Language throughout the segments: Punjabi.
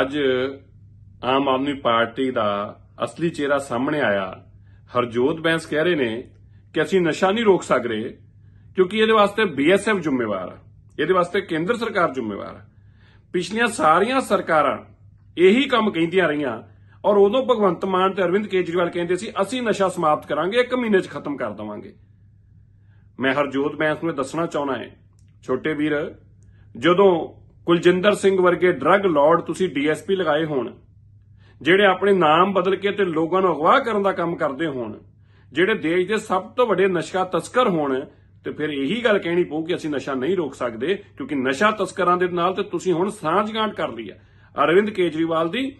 ਅੱਜ ਆਮ ਆਦਮੀ ਪਾਰਟੀ ਦਾ ਅਸਲੀ ਚਿਹਰਾ ਸਾਹਮਣੇ ਆਇਆ ਹਰਜੋਤ ਬੈਂਸ ਕਹਿ ਰਹੇ ਨੇ ਕਿ ਅਸੀਂ ਨਸ਼ਾ ਨਹੀਂ ਰੋਕ ਸਕ ਰਹੇ ਕਿਉਂਕਿ ਇਹਦੇ ਵਾਸਤੇ ਬੀਐਸਐਫ ਜ਼ਿੰਮੇਵਾਰ ਆ ਇਹਦੇ ਵਾਸਤੇ ਕੇਂਦਰ ਸਰਕਾਰ ਜ਼ਿੰਮੇਵਾਰ ਆ ਪਿਛਲੀਆਂ ਸਾਰੀਆਂ ਸਰਕਾਰਾਂ ਇਹੀ ਕੰਮ ਕਹਿੰਦੀਆਂ ਰਹੀਆਂ ਔਰ ਉਦੋਂ ਭਗਵੰਤ ਮਾਨ ਤੇ ਅਰਵਿੰਦ ਕੇਜਰੀਵਾਲ ਕਹਿੰਦੇ ਸੀ ਅਸੀਂ ਨਸ਼ਾ ਸਮਾਪਤ ਕਰਾਂਗੇ ਇੱਕ ਮਹੀਨੇ 'ਚ ਖਤਮ ਕਰ ਦਵਾਂਗੇ ਮੈਂ ਹਰਜੋਤ ਬੈਂਸ ਨੂੰ ਦੱਸਣਾ ਚਾਹੁੰਦਾ ਹਾਂ ਛੋਟੇ ਵੀਰ ਜਦੋਂ ਕੁਲਜਿੰਦਰ ਸਿੰਘ ਵਰਗੇ ਡਰੱਗ ਲਾਰਡ ਤੁਸੀਂ ਡੀਐਸਪੀ ਲਗਾਏ ਹੋਣ ਜਿਹੜੇ ਆਪਣੇ ਨਾਮ ਬਦਲ ਕੇ ਤੇ ਲੋਕਾਂ ਨੂੰ ਅਗਵਾ ਕਰਨ ਦਾ ਕੰਮ ਕਰਦੇ ਹੋਣ ਜਿਹੜੇ ਦੇਸ਼ ਦੇ ਸਭ ਤੋਂ ਵੱਡੇ ਨਸ਼ਾ ਤਸਕਰ ਹੋਣ ਤੇ ਫਿਰ ਇਹੀ ਗੱਲ ਕਹਿਣੀ ਪਊ ਕਿ ਅਸੀਂ ਨਸ਼ਾ ਨਹੀਂ ਰੋਕ ਸਕਦੇ ਕਿਉਂਕਿ ਨਸ਼ਾ ਤਸਕਰਾਂ ਦੇ ਨਾਲ ਤੇ ਤੁਸੀਂ ਹੁਣ ਗਾਂਠ ਕਰ ਲਈ ਹੈ ਅਰਵਿੰਦ ਕੇਜਰੀਵਾਲ ਦੀ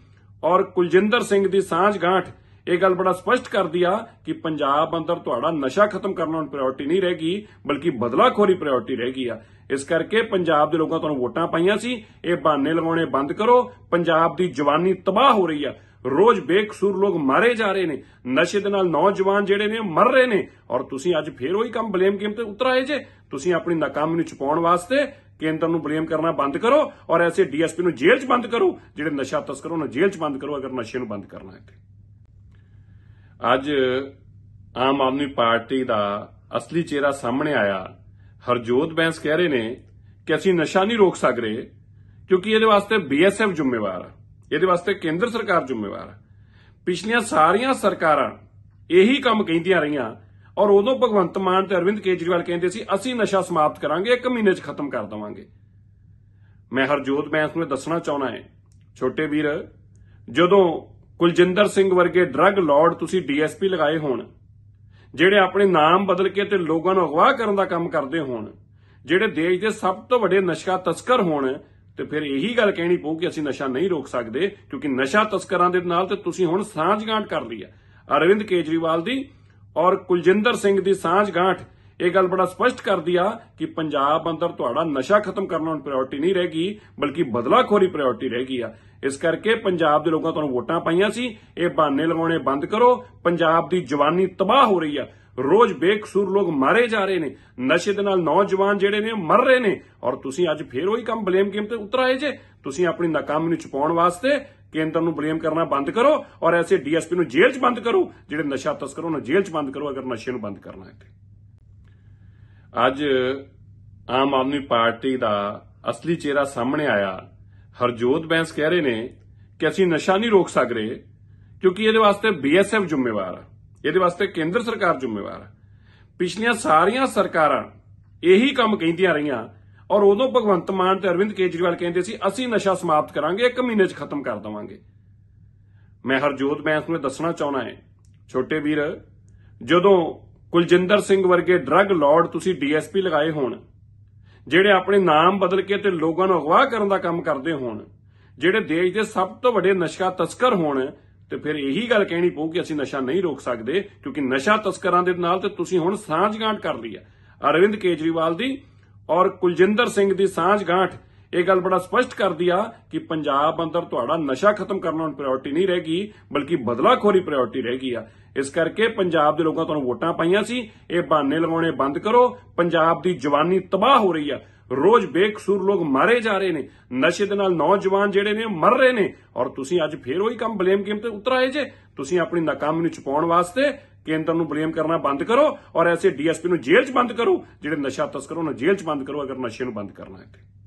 ਔਰ ਕੁਲਜਿੰਦਰ ਸਿੰਘ ਦੀ ਗਾਂਠ ਇਹ ਗੱਲ ਬੜਾ ਸਪਸ਼ਟ ਕਰਦੀ ਆ ਕਿ ਪੰਜਾਬ ਅੰਦਰ ਤੁਹਾਡਾ ਨਸ਼ਾ ਖਤਮ ਕਰਨਾ ਹੁਣ ਪ੍ਰਾਇੋਰਟੀ ਨਹੀਂ ਰਹੇਗੀ ਬਲਕਿ ਬਦਲਾਖੋਰੀ ਪ੍ਰਾਇੋਰਟੀ ਰਹੇਗੀ ਆ ਇਸ ਕਰਕੇ ਪੰਜਾਬ ਦੇ ਲੋਕਾਂ ਤੁਹਾਨੂੰ ਵੋਟਾਂ ਪਾਈਆਂ ਸੀ ਇਹ ਬਹਾਨੇ ਲਗਾਉਣੇ ਬੰਦ ਕਰੋ ਪੰਜਾਬ ਦੀ ਜਵਾਨੀ ਤਬਾਹ ਹੋ ਰਹੀ ਆ ਰੋਜ਼ ਬੇਕਸੂਰ ਲੋਕ ਮਾਰੇ ਜਾ ਰਹੇ ਨੇ ਨਸ਼ੇ ਦੇ ਨਾਲ ਨੌਜਵਾਨ ਜਿਹੜੇ ਨੇ ਮਰ ਰਹੇ ਨੇ ਔਰ ਤੁਸੀਂ ਅੱਜ ਫੇਰ ਉਹੀ ਕੰਮ ਬਲੇਮ ਗੇਮ ਤੇ ਉਤਰ ਆਏ ਜੇ ਤੁਸੀਂ ਆਪਣੀ ਨਾਕਾਮੀ ਨੂੰ ਛੁਪਾਉਣ ਵਾਸਤੇ ਕੇਂਦਰ ਨੂੰ ਬਲੇਮ ਕਰਨਾ ਬੰਦ ਕਰੋ ਔਰ ਐਸੇ ਡੀਐਸਪੀ ਨੂੰ ਜੇਲ੍ਹ 'ਚ ਬੰਦ ਕਰੋ ਜਿਹੜੇ ਨਸ਼ਾ ਤਸਕਰ ਉਹਨਾਂ ਜੇਲ੍ਹ 'ਚ ਬੰਦ ਕਰੋ ਅਗਰ ਨਸ਼ੇ ਨੂੰ ਬੰਦ ਕਰਨਾ ਹੈ ਤੇ ਅੱਜ ਆਮ ਆਦਮੀ ਪਾਰਟੀ ਦਾ ਅਸਲੀ ਚਿਹਰਾ ਸਾਹਮਣੇ ਆਇਆ ਹਰਜੋਤ ਬੈਂਸ ਕਹਿ ਰਹੇ ਨੇ ਕਿ ਅਸੀਂ ਨਸ਼ਾ ਨਹੀਂ ਰੋਕ ਸਕਦੇ ਕਿਉਂਕਿ ਇਹਦੇ ਵਾਸਤੇ ਬੀਐਸਐਫ ਜ਼ਿੰਮੇਵਾਰ ਆ ਇਹਦੇ ਵਾਸਤੇ ਕੇਂਦਰ ਸਰਕਾਰ ਜ਼ਿੰਮੇਵਾਰ ਆ ਪਿਛਲੀਆਂ ਸਾਰੀਆਂ ਸਰਕਾਰਾਂ ਇਹੀ ਕੰਮ ਕਹਿੰਦੀਆਂ ਰਹੀਆਂ ਔਰ ਉਦੋਂ ਭਗਵੰਤ ਮਾਨ ਤੇ ਅਰਵਿੰਦ ਕੇਜਰੀਵਾਲ ਕਹਿੰਦੇ ਸੀ ਅਸੀਂ ਨਸ਼ਾ ਸਮਾਪਤ ਕਰਾਂਗੇ 1 ਮਹੀਨੇ 'ਚ ਖਤਮ ਕਰ ਦਵਾਂਗੇ ਮੈਂ ਹਰਜੋਤ ਬੈਂਸ ਨੂੰ ਦੱਸਣਾ ਚਾਹਣਾ ਹੈ ਛੋਟੇ ਵੀਰ ਜਦੋਂ ਕੁਲਜਿੰਦਰ ਸਿੰਘ ਵਰਗੇ ਡਰੱਗ ਲਾਰਡ ਤੁਸੀਂ ਡੀਐਸਪੀ ਲਗਾਏ ਹੋਣ ਜਿਹੜੇ ਆਪਣੇ ਨਾਮ ਬਦਲ ਕੇ ਤੇ ਲੋਕਾਂ ਨੂੰ ਅਗਵਾ ਕਰਨ ਦਾ ਕੰਮ ਕਰਦੇ ਹੋਣ ਜਿਹੜੇ ਦੇਸ਼ ਦੇ ਸਭ ਤੋਂ ਵੱਡੇ ਨਸ਼ਾ ਤਸਕਰ ਹੋਣ ਤੇ ਫਿਰ ਇਹੀ ਗੱਲ ਕਹਿਣੀ ਪਊ ਕਿ ਅਸੀਂ ਨਸ਼ਾ ਨਹੀਂ ਰੋਕ ਸਕਦੇ ਕਿਉਂਕਿ ਨਸ਼ਾ ਤਸਕਰਾਂ ਦੇ ਨਾਲ ਤੇ ਤੁਸੀਂ ਹੁਣ ਸਾਂਝ ਗਾਂਠ ਕਰ ਲਈ ਹੈ ਅਰਵਿੰਦ ਕੇਜਰੀਵਾਲ ਦੀ ਔਰ ਕੁਲਜਿੰਦਰ ਸਿੰਘ ਦੀ ਸਾਂਝ ਗਾਂਠ ਇਹ ਗੱਲ ਬੜਾ ਸਪਸ਼ਟ ਕਰਦੀ ਆ ਕਿ ਪੰਜਾਬ ਅੰਦਰ ਤੁਹਾਡਾ ਨਸ਼ਾ ਖਤਮ ਕਰਨਾ ਹੁਣ ਪ੍ਰਾਇੋਰਟੀ ਨਹੀਂ ਰਹੇਗੀ ਬਲਕਿ ਬਦਲਾਖੋਰੀ ਪ੍ਰਾਇੋਰਟੀ ਰਹੇਗੀ ਆ ਇਸ ਕਰਕੇ ਪੰਜਾਬ ਦੇ ਲੋਕਾਂ ਤੁਹਾਨੂੰ ਵੋਟਾਂ ਪਾਈਆਂ ਸੀ ਇਹ ਬਹਾਨੇ ਲਗਾਉਣੇ ਬੰਦ ਕਰੋ ਪੰਜਾਬ ਦੀ ਜਵਾਨੀ ਤਬਾਹ ਹੋ ਰਹੀ ਆ ਰੋਜ਼ ਬੇਕਸੂਰ ਲੋਕ ਮਾਰੇ ਜਾ ਰਹੇ ਨੇ ਨਸ਼ੇ ਦੇ ਨਾਲ ਨੌਜਵਾਨ ਜਿਹੜੇ ਨੇ ਮਰ ਰਹੇ ਨੇ ਔਰ ਤੁਸੀਂ ਅੱਜ ਫੇਰ ਉਹੀ ਕੰਮ ਬਲੇਮ ਗੇਮ ਤੇ ਉਤਰ ਆਏ ਜੇ ਤੁਸੀਂ ਆਪਣੀ ਨਾਕਾਮੀ ਨੂੰ ਛੁਪਾਉਣ ਵਾਸਤੇ ਕੇਂਦਰ ਨੂੰ ਬਲੇਮ ਕਰਨਾ ਬੰਦ ਕਰੋ ਔਰ ਐਸੇ ਡੀਐਸਪੀ ਨੂੰ ਜੇਲ੍ਹ 'ਚ ਬੰਦ ਕਰੋ ਜਿਹੜੇ ਨਸ਼ਾ ਤਸਕਰ ਨੂੰ ਜੇਲ੍ਹ 'ਚ ਬੰਦ ਕਰੋ ਅਗਰ ਨਸ਼ੇ ਨੂੰ ਬੰਦ ਕਰਨਾ ਹੈ ਤੇ ਅੱਜ ਆਮ ਆਦਮੀ ਪਾਰਟੀ ਦਾ ਅਸਲੀ ਚਿਹਰਾ ਸਾਹਮਣੇ ਆਇਆ ਹਰਜੋਤ ਬੈਂਸ ਕਹਿ ਰਹੇ ਨੇ ਕਿ ਅਸੀਂ ਨਸ਼ਾ ਨਹੀਂ ਰੋਕ ਸਕਦੇ ਕਿਉਂਕਿ ਇਹਦੇ ਵਾਸਤੇ ਬੀਐਸਐਫ ਜ਼ਿੰਮੇਵਾਰ ਆ ਇਹਦੇ ਵਾਸਤੇ ਕੇਂਦਰ ਸਰਕਾਰ ਜ਼ਿੰਮੇਵਾਰ ਆ ਪਿਛਲੀਆਂ ਸਾਰੀਆਂ ਸਰਕਾਰਾਂ ਇਹੀ ਕੰਮ ਕਹਿੰਦੀਆਂ ਰਹੀਆਂ ਔਰ ਉਦੋਂ ਭਗਵੰਤ ਮਾਨ ਤੇ ਅਰਵਿੰਦ ਕੇਜਰੀਵਾਲ ਕਹਿੰਦੇ ਸੀ ਅਸੀਂ ਨਸ਼ਾ ਸਮਾਪਤ ਕਰਾਂਗੇ 1 ਮਹੀਨੇ 'ਚ ਖਤਮ ਕਰ ਦਵਾਂਗੇ ਮੈਂ ਹਰਜੋਤ ਬੈਂਸ ਨੂੰ ਦੱਸਣਾ ਚਾਹੁੰਦਾ ਹਾਂ ਛੋਟੇ ਵੀਰ ਜਦੋਂ ਕੁਲਜਿੰਦਰ ਸਿੰਘ ਵਰਗੇ ਡਰੱਗ ਲਾਰਡ ਤੁਸੀਂ ਡੀਐਸਪੀ ਲਗਾਏ ਹੋਣ ਜਿਹੜੇ ਆਪਣੇ ਨਾਮ ਬਦਲ ਕੇ ਤੇ ਲੋਕਾਂ ਨੂੰ ਅਗਵਾ ਕਰਨ ਦਾ ਕੰਮ ਕਰਦੇ ਹੋਣ ਜਿਹੜੇ ਦੇਸ਼ ਦੇ ਸਭ ਤੋਂ ਵੱਡੇ ਨਸ਼ਾ ਤਸਕਰ ਹੋਣ ਤੇ ਫਿਰ ਇਹੀ ਗੱਲ ਕਹਿਣੀ ਪਊ ਕਿ ਅਸੀਂ ਨਸ਼ਾ ਨਹੀਂ ਰੋਕ ਸਕਦੇ ਕਿਉਂਕਿ ਨਸ਼ਾ ਤਸਕਰਾਂ ਦੇ ਨਾਲ ਤੇ ਤੁਸੀਂ ਹੁਣ ਗਾਂਠ ਕਰ ਲਈ ਆ ਅਰਵਿੰਦ ਕੇਜਰੀਵਾਲ ਦੀ ਔਰ ਕੁਲਜਿੰਦਰ ਸਿੰਘ ਦੀ ਗਾਂਠ ਇਹ ਗੱਲ ਬੜਾ ਸਪਸ਼ਟ ਕਰਦੀ ਆ ਕਿ ਪੰਜਾਬ ਅੰਦਰ ਤੁਹਾਡਾ ਨਸ਼ਾ ਖਤਮ ਕਰਨਾ ਹੁਣ ਪ੍ਰਾਇੋਰਟੀ ਨਹੀਂ ਰਹੇਗੀ ਬਲਕਿ ਬਦਲਾਖੋਰੀ ਪ੍ਰਾਇੋਰਟੀ ਰਹੇਗੀ ਆ ਇਸ ਕਰਕੇ ਪੰਜਾਬ ਦੇ ਲੋਕਾਂ ਤੁਹਾਨੂੰ ਵੋਟਾਂ ਪਾਈਆਂ ਸੀ ਇਹ ਬਹਾਨੇ ਲਗਾਉਣੇ ਬੰਦ ਕਰੋ ਪੰਜਾਬ ਦੀ ਜਵਾਨੀ ਤਬਾਹ ਹੋ ਰਹੀ ਆ ਰੋਜ਼ ਬੇਕਸੂਰ ਲੋਕ ਮਾਰੇ ਜਾ ਰਹੇ ਨੇ ਨਸ਼ੇ ਦੇ ਨਾਲ ਨੌਜਵਾਨ ਜਿਹੜੇ ਨੇ ਮਰ ਰਹੇ ਨੇ ਔਰ ਤੁਸੀਂ ਅੱਜ ਫੇਰ ਉਹੀ ਕੰਮ ਬਲੇਮ ਗੇਮ ਤੇ ਉਤਰ ਆਏ ਜੇ ਤੁਸੀਂ ਆਪਣੀ ਨਾਕਾਮੀ ਨੂੰ ਛੁਪਾਉਣ ਵਾਸਤੇ ਕੇਂਦਰ ਨੂੰ ਬਲੇਮ ਕਰਨਾ ਬੰਦ ਕਰੋ ਔਰ ਐਸੇ ਡੀਐਸਪੀ ਨੂੰ ਜੇਲ੍ਹ 'ਚ ਬੰਦ ਕਰੋ ਜਿਹੜੇ ਨਸ਼ਾ ਤਸਕਰਾਂ ਨੂੰ ਜੇਲ੍ਹ 'ਚ ਬੰਦ ਕਰੋ ਅਗਰ ਨਸ਼ੇ ਨੂੰ ਬੰਦ ਕਰਨਾ ਹੈ ਤੇ